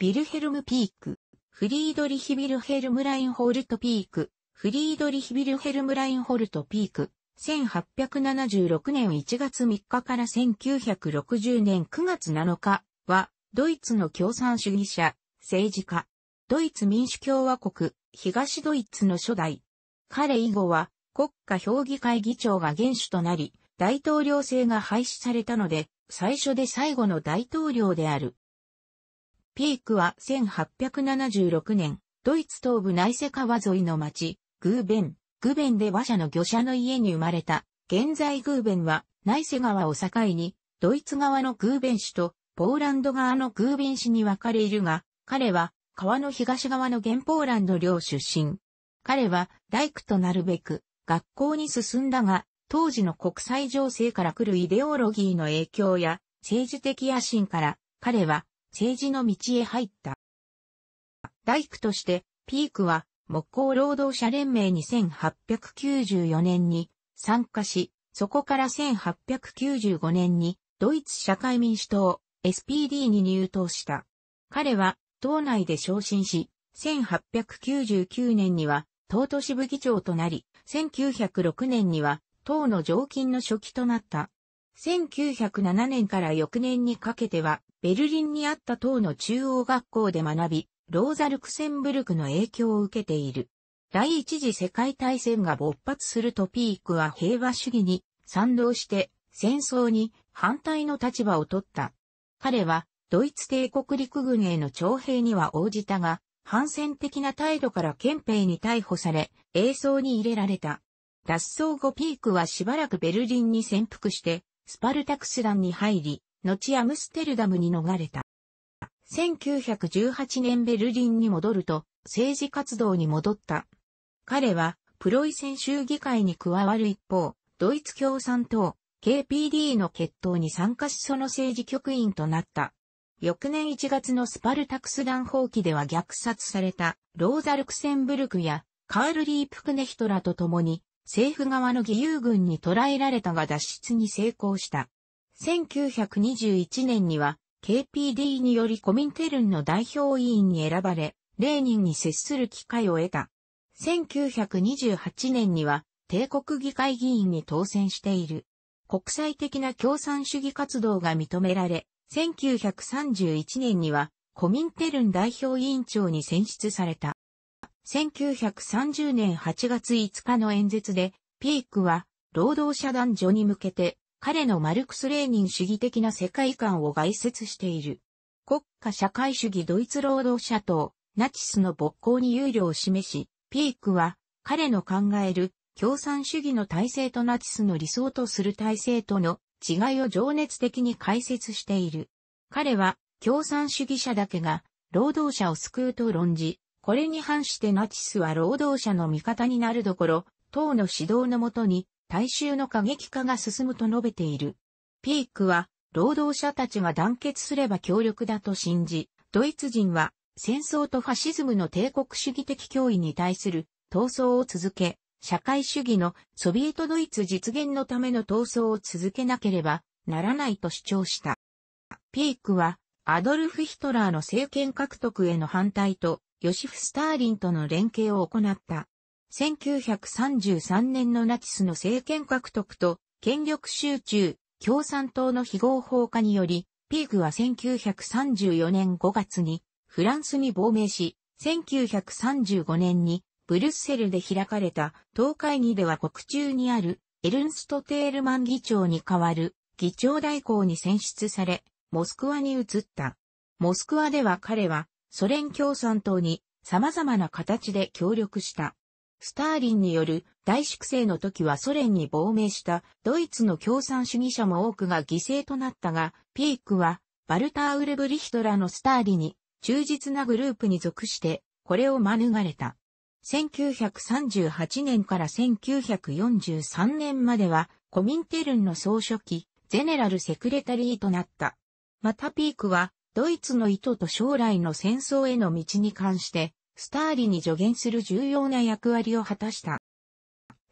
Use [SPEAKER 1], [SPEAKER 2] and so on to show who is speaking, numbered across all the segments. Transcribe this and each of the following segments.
[SPEAKER 1] ビルヘルムピーク、フリードリヒビルヘルムラインホルトピーク、フリードリヒビルヘルムラインホルトピーク、1876年1月3日から1960年9月7日は、ドイツの共産主義者、政治家、ドイツ民主共和国、東ドイツの初代。彼以後は、国家評議会議長が元首となり、大統領制が廃止されたので、最初で最後の大統領である。ピークは1876年、ドイツ東部内瀬川沿いの町、グーベン、グーベンで和車の漁者の家に生まれた。現在グーベンは内瀬川を境に、ドイツ側のグーベン市とポーランド側のグーベン市に分かれいるが、彼は川の東側の現ポーランド領出身。彼は大工となるべく学校に進んだが、当時の国際情勢から来るイデオロギーの影響や政治的野心から、彼は政治の道へ入った。大工として、ピークは木工労働者連盟に1894年に参加し、そこから1895年にドイツ社会民主党 SPD に入党した。彼は党内で昇進し、1899年には党都市部議長となり、1906年には党の常勤の初期となった。1907年から翌年にかけては、ベルリンにあった党の中央学校で学び、ローザ・ルクセンブルクの影響を受けている。第一次世界大戦が勃発するとピークは平和主義に賛同して戦争に反対の立場を取った。彼はドイツ帝国陸軍への徴兵には応じたが、反戦的な態度から憲兵に逮捕され、映像に入れられた。脱走後ピークはしばらくベルリンに潜伏して、スパルタクス団に入り、後アムステルダムに逃れた。1918年ベルリンに戻ると、政治活動に戻った。彼は、プロイセン州議会に加わる一方、ドイツ共産党、KPD の決闘に参加しその政治局員となった。翌年1月のスパルタクス団放棄では虐殺されたローザ・ルクセンブルクやカール・リープクネヒトラと共に政府側の義勇軍に捕らえられたが脱出に成功した。1921年には KPD によりコミンテルンの代表委員に選ばれ、レーニンに接する機会を得た。1928年には帝国議会議員に当選している。国際的な共産主義活動が認められ、1931年にはコミンテルン代表委員長に選出された。1930年8月5日の演説で、ピークは、労働者男女に向けて、彼のマルクス・レーニン主義的な世界観を概説している。国家社会主義ドイツ労働者党、ナチスの勃興に憂慮を示し、ピークは、彼の考える共産主義の体制とナチスの理想とする体制との違いを情熱的に解説している。彼は共産主義者だけが労働者を救うと論じ、これに反してナチスは労働者の味方になるどころ、党の指導のもとに大衆の過激化が進むと述べている。ピークは、労働者たちが団結すれば強力だと信じ、ドイツ人は戦争とファシズムの帝国主義的脅威に対する闘争を続け、社会主義のソビエトドイツ実現のための闘争を続けなければならないと主張した。ピークはアドルフ・ヒトラーの政権獲得への反対とヨシフ・スターリンとの連携を行った。1933年のナチスの政権獲得と権力集中、共産党の非合法化により、ピークは1934年5月にフランスに亡命し、1935年にブルッセルで開かれた東会議では国中にあるエルンスト・テールマン議長に代わる議長代行に選出され、モスクワに移った。モスクワでは彼はソ連共産党に様々な形で協力した。スターリンによる大粛清の時はソ連に亡命したドイツの共産主義者も多くが犠牲となったが、ピークはバルター・ウルブリヒトラのスターリに忠実なグループに属してこれを免れた。1938年から1943年まではコミンテルンの総書記、ゼネラルセクレタリーとなった。またピークはドイツの意図と将来の戦争への道に関して、スターリに助言する重要な役割を果たした。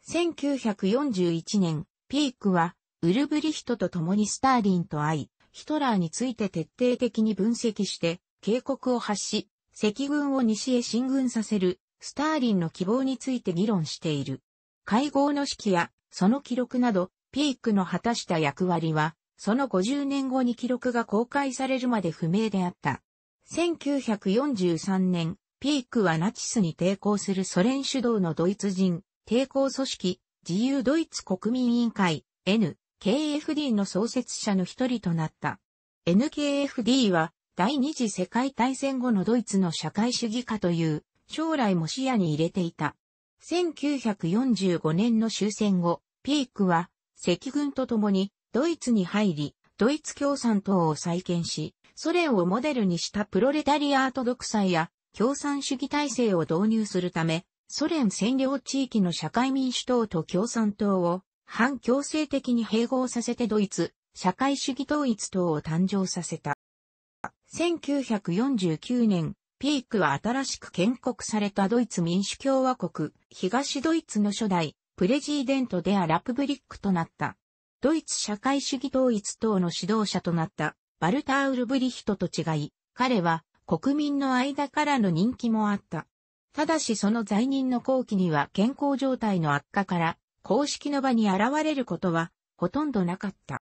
[SPEAKER 1] 1941年、ピークは、ウルブリヒトと共にスターリンと会い、ヒトラーについて徹底的に分析して、警告を発し、赤軍を西へ進軍させる、スターリンの希望について議論している。会合の式や、その記録など、ピークの果たした役割は、その50年後に記録が公開されるまで不明であった。1943年、ピークはナチスに抵抗するソ連主導のドイツ人、抵抗組織、自由ドイツ国民委員会、NKFD の創設者の一人となった。NKFD は、第二次世界大戦後のドイツの社会主義化という、将来も視野に入れていた。1945年の終戦後、ピークは、赤軍と共にドイツに入り、ドイツ共産党を再建し、ソ連をモデルにしたプロレタリアート独裁や共産主義体制を導入するため、ソ連占領地域の社会民主党と共産党を反強制的に併合させてドイツ、社会主義統一党を誕生させた。1949年、ピークは新しく建国されたドイツ民主共和国、東ドイツの初代、プレジーデント・デ・ア・ラプブリックとなった。ドイツ社会主義統一党の指導者となったバルター・ウルブリヒトと違い、彼は国民の間からの人気もあった。ただしその在任の後期には健康状態の悪化から公式の場に現れることはほとんどなかった。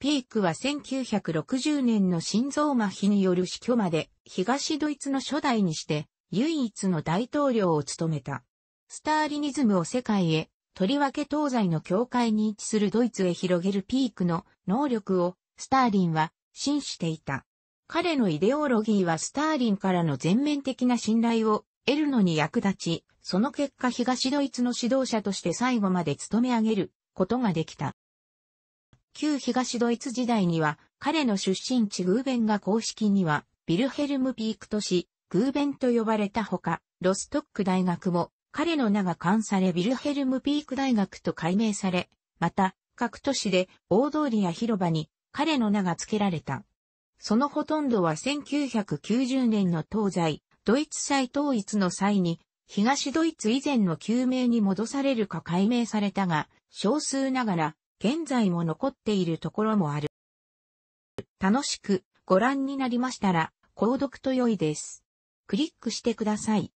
[SPEAKER 1] ピークは1960年の心臓麻痺による死去まで東ドイツの初代にして唯一の大統領を務めた。スターリニズムを世界へとりわけ東西の境界に位置するドイツへ広げるピークの能力をスターリンは信じていた。彼のイデオロギーはスターリンからの全面的な信頼を得るのに役立ち、その結果東ドイツの指導者として最後まで務め上げることができた。旧東ドイツ時代には彼の出身地グーベンが公式にはビルヘルムピークとし、グーベンと呼ばれたほか、ロストック大学も彼の名が冠されビルヘルムピーク大学と改名され、また、各都市で大通りや広場に彼の名が付けられた。そのほとんどは1990年の東西、ドイツ再統一の際に、東ドイツ以前の旧名に戻されるか解明されたが、少数ながら、現在も残っているところもある。楽しくご覧になりましたら、購読と良いです。クリックしてください。